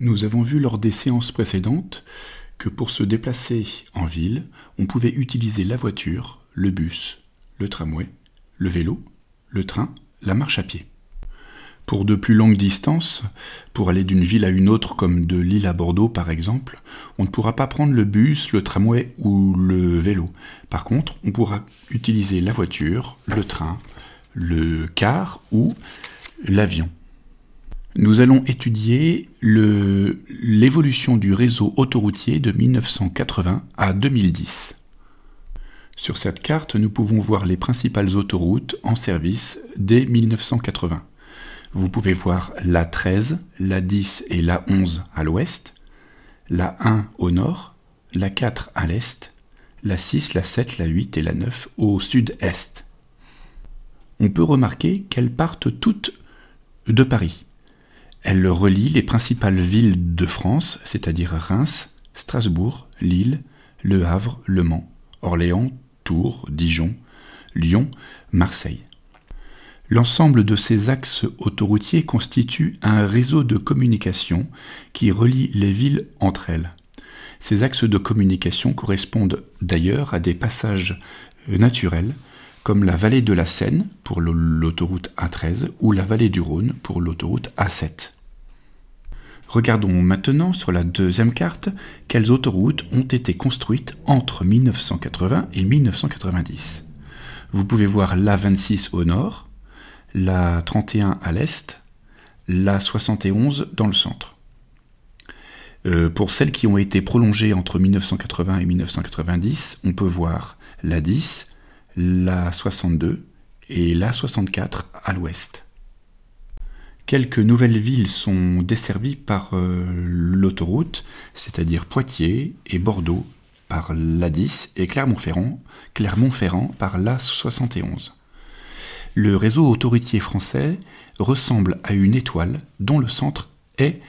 Nous avons vu lors des séances précédentes que pour se déplacer en ville, on pouvait utiliser la voiture, le bus, le tramway, le vélo, le train, la marche à pied. Pour de plus longues distances, pour aller d'une ville à une autre comme de Lille à Bordeaux par exemple, on ne pourra pas prendre le bus, le tramway ou le vélo. Par contre, on pourra utiliser la voiture, le train, le car ou l'avion. Nous allons étudier l'évolution du réseau autoroutier de 1980 à 2010. Sur cette carte, nous pouvons voir les principales autoroutes en service dès 1980. Vous pouvez voir la 13, la 10 et la 11 à l'ouest, la 1 au nord, la 4 à l'est, la 6, la 7, la 8 et la 9 au sud-est. On peut remarquer qu'elles partent toutes de Paris. Elle relie les principales villes de France, c'est-à-dire Reims, Strasbourg, Lille, Le Havre, Le Mans, Orléans, Tours, Dijon, Lyon, Marseille. L'ensemble de ces axes autoroutiers constitue un réseau de communication qui relie les villes entre elles. Ces axes de communication correspondent d'ailleurs à des passages naturels comme la vallée de la Seine pour l'autoroute A13 ou la vallée du Rhône pour l'autoroute A7. Regardons maintenant sur la deuxième carte quelles autoroutes ont été construites entre 1980 et 1990. Vous pouvez voir l'A26 au nord, la 31 à l'est, la 71 dans le centre. Euh, pour celles qui ont été prolongées entre 1980 et 1990, on peut voir la 10, l'A62 et l'A64 à l'ouest. Quelques nouvelles villes sont desservies par euh, l'autoroute, c'est-à-dire Poitiers et Bordeaux par l'A10 et Clermont-Ferrand, Clermont-Ferrand par l'A71. Le réseau autoroutier français ressemble à une étoile dont le centre est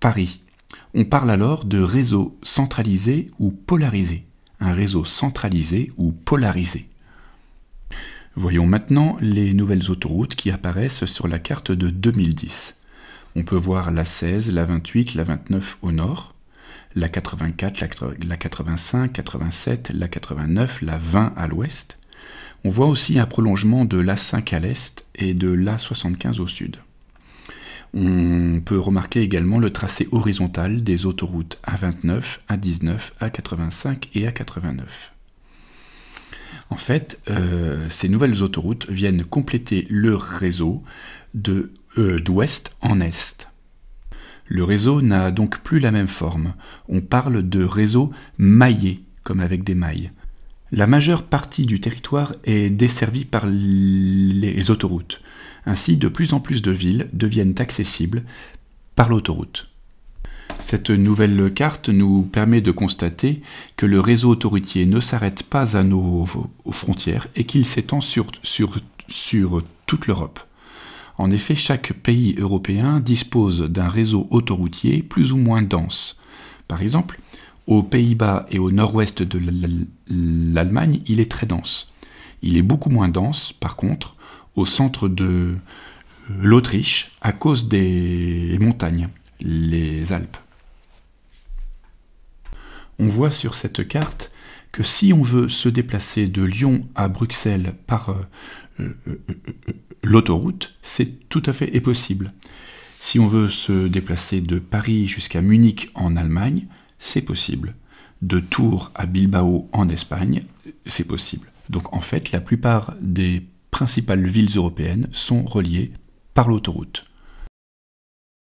Paris. On parle alors de réseau centralisé ou polarisé réseau centralisé ou polarisé. Voyons maintenant les nouvelles autoroutes qui apparaissent sur la carte de 2010. On peut voir la 16, la 28, la 29 au nord, la 84, la 85, 87, la 89, la 20 à l'ouest. On voit aussi un prolongement de l'A5 à l'est et de l'A75 au sud. On peut remarquer également le tracé horizontal des autoroutes A29, A19, A85 et A89. En fait, euh, ces nouvelles autoroutes viennent compléter le réseau euh, d'ouest en est. Le réseau n'a donc plus la même forme. On parle de réseau maillé, comme avec des mailles. La majeure partie du territoire est desservie par les autoroutes. Ainsi, de plus en plus de villes deviennent accessibles par l'autoroute. Cette nouvelle carte nous permet de constater que le réseau autoroutier ne s'arrête pas à nos frontières et qu'il s'étend sur, toute l'Europe. En effet, chaque pays européen dispose d'un réseau autoroutier plus ou moins dense. Par exemple, aux Pays-Bas et au nord-ouest de l'Allemagne, il est très dense. Il est beaucoup moins dense, par contre, au centre de euh, l'Autriche à cause des montagnes, les Alpes. On voit sur cette carte que si on veut se déplacer de Lyon à Bruxelles par euh, euh, l'autoroute, c'est tout à fait possible. Si on veut se déplacer de Paris jusqu'à Munich en Allemagne, c'est possible. De Tours à Bilbao en Espagne, c'est possible. Donc en fait, la plupart des principales villes européennes sont reliées par l'autoroute.